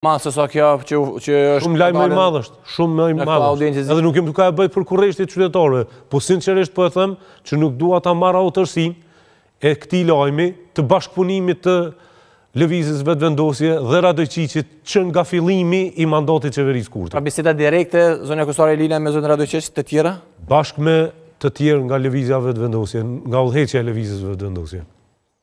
Masë sa që është... Shumë lajmë më madhështë, shumë më i madhështë. Edhe nuk jem të ka e bëjtë për kurejshtë i qytetarëve, po sinqeresht për po e thëmë që nuk dua ta mara autërsi e këti lajmi të bashkëpunimit të levizis vetë vendosje dhe radojqicit që nga filimi i mandatit qeveris kurta. Pra biseta direkte, zonja e linja me zonë radojqicit të tjera? Bashkë me të tjerë nga levizia vetë vendosje, nga e levizis vetë vendosje.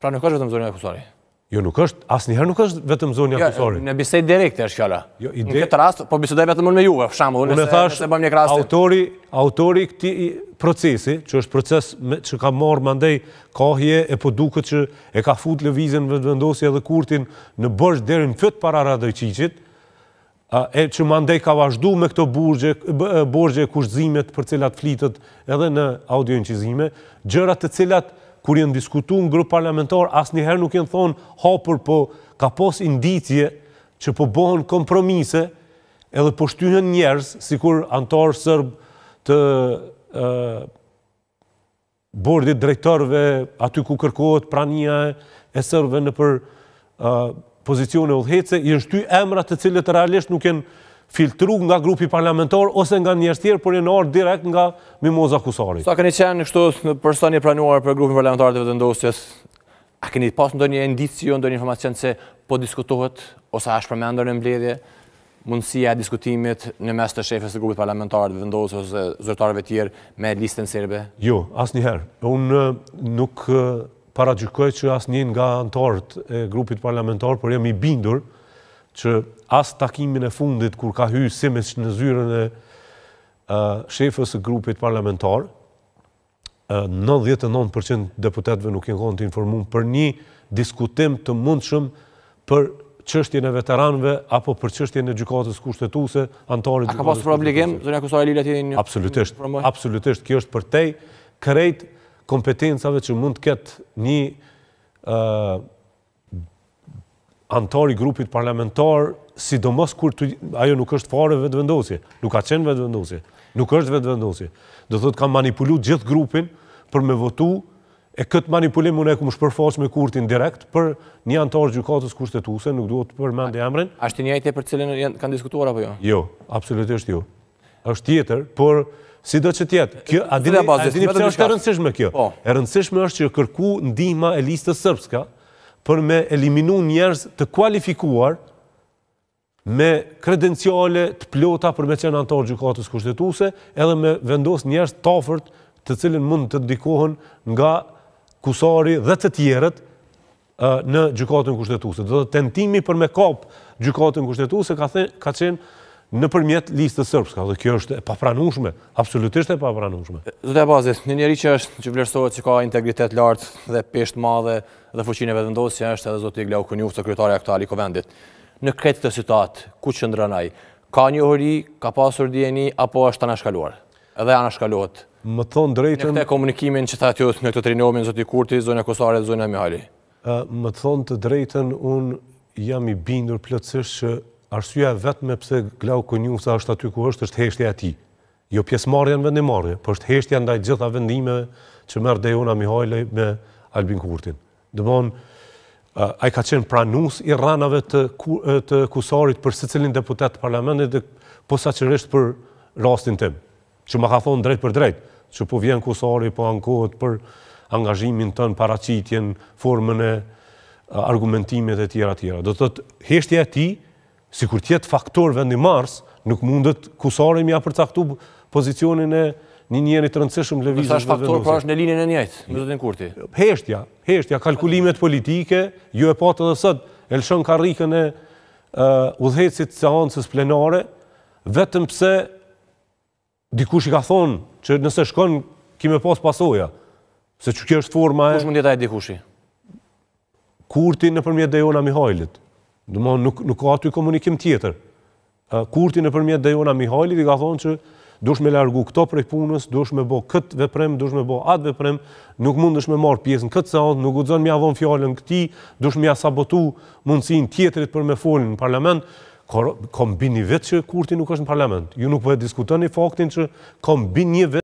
Pra nuk është vetëm zonja kusore? Jo, nuk është, asë njëherë nuk është vetëm zonja jo, kusori. Në bisej direkte është kjala. Jo, ide... Në këtë rast, po bisej vetëm unë me juve, fëshamu, unë e thash, nëse bëm një krasin. Autori, autori këti procesi, që është proces me, që ka marë mandej kohje, e po duke që e ka fut levizën vendosi dhe kurtin në bërsh dherë në fëtë para radojqicit, e që mandej ka vazhdu me këto borgje borgje kushtzimet për cilat flitet edhe në audio në qizime, gjërat të cilat kur jenë diskutu në grupë parlamentar, asë njëherë nuk jenë thonë hapër po ka posë inditje që po bohën kompromise edhe po shtyhen njerës, si kur antarë sërbë të bordit drejtërve aty ku kërkohet prania e sërbëve në për pozicione u dhece, i nështu emrat të cilët realisht nuk jenë filtru nga grupi parlamentor ose nga njërës tjerë për e në orë direkt nga Mimoza Kusari. Sa këni qenë kështu në e pranuar për grupin parlamentar të vëdëndosjes, a këni pas në do një indicio, në do një informacion se po diskutohet ose është përmendër në mbledje, mundësia e diskutimit në mes të shefës të grupit parlamentar të vëdëndosjes ose zërtarëve tjerë me listën serbe? Jo, asë njëherë. Unë eh, nuk gjykoj eh, që asë një nga antartë e grupit parlamentar, për jam i bindur, që asë takimin e fundit, kur ka hyrë simis që në zyrën e shefës e grupit parlamentar, 99% deputetve nuk jenë në konë të informun për një diskutim të mund shumë për qështjën e veteranve, apo për qështjën e gjukatës kushtetuse, antarit gjukatës kushtetuse. A ka pasë obligim, zërën e kusore Lila të jenë një Absolutisht, absolutisht, kjo është për tej, krejt kompetencave që mund të ketë një antari grupit parlamentar, si do kur të... Ajo nuk është fare vetë vendosje, nuk ka qenë vetë vendosje, nuk është vetë vendosje. Do thot ka manipulu gjithë grupin për me votu, e këtë manipulim mune e këmë shpërfaq me kurtin direkt për një antarë gjukatës kushtetuse, nuk duhet për mend e emrin. Ashtë një ajte për cilin kanë diskutuar apo jo? Jo, absolutisht jo. është tjetër, por Si do që tjetë, a dini përse është e rëndësishme kjo? Po. E rëndësishme është që kërku ndihma e listës sërpska, për me eliminu njerëz të kualifikuar me kredenciale të plota për me qenë antarë gjukatës kushtetuse edhe me vendos njerëz të të cilin mund të dikohen nga kusari dhe të tjerët në gjukatën kushtetuse. Dhe të tentimi për me kapë gjukatën kushtetuse ka qenë në përmjet listës sërbska, dhe kjo është e papranushme, absolutisht e papranushme. e bazit, një njeri që është që vlerësohet që ka integritet lartë dhe pesht madhe dhe fuqin e vedendosja është edhe zote Iglau Kënjuf të kryetari aktuali Kovendit. Në kretë të sitatë, ku që ndrënaj, ka një hori, ka pasur djeni, apo është anashkaluar? Edhe anashkaluat? Më thonë drejtën... Në këte komunikimin që tha tjot në këtë trinomin, zote Kurti, zonja Kosare zonja Mihali? Më të drejten, unë jam i bindur plëtsisht që arsyeja me pse Glau Konjusa është aty ku është, është heshtja e tij. Jo pjesëmarrja në vendimarrje, por është heshtja ndaj gjitha vendimeve që merr Dejona Mihajloj me Albin Kurtin. Domthon uh, ai ka qenë pranus i rranave të, të kusarit për secilin deputet të parlamentit dhe posaçërisht për rastin tim, që më ka thonë drejt për drejt, që po vjen kusari, po ankohet për angazhimin tën, paraqitjen, formën e argumentimit e tjera të tjera. Do të thotë heshtja e tij si kur tjetë faktor vendi mars, nuk mundet kusare mi a përcaktu pozicionin e një njerit rëndësishëm levizit dhe Nësë është faktor pra është në linjën e njëjtë, më dhëtë në kurti. Heshtja, heshtja, kalkulimet politike, ju e patë dhe sëtë, e lëshën ka rikën e udhecit seancës plenare, vetëm pse dikush i ka thonë që nëse shkonë kime pas pasoja, se që kjo është forma e... Kush mundjeta e dikushi? Kurti në përmjet dhe jona më nuk, nuk ka aty komunikim tjetër. Kurti në përmjet Dejona Mihajli i ka thonë që dush me largu këto prej punës, dush me bo këtë veprem, dush me bo atë veprem, nuk mund është me marë pjesën këtë saot, nuk u zonë mja avon fjallën këti, dush më sabotu mundësin tjetërit për me folën në parlament, Kombini vetë që kurti nuk është në parlament. Ju nuk po e diskutoni faktin që kombini vetë,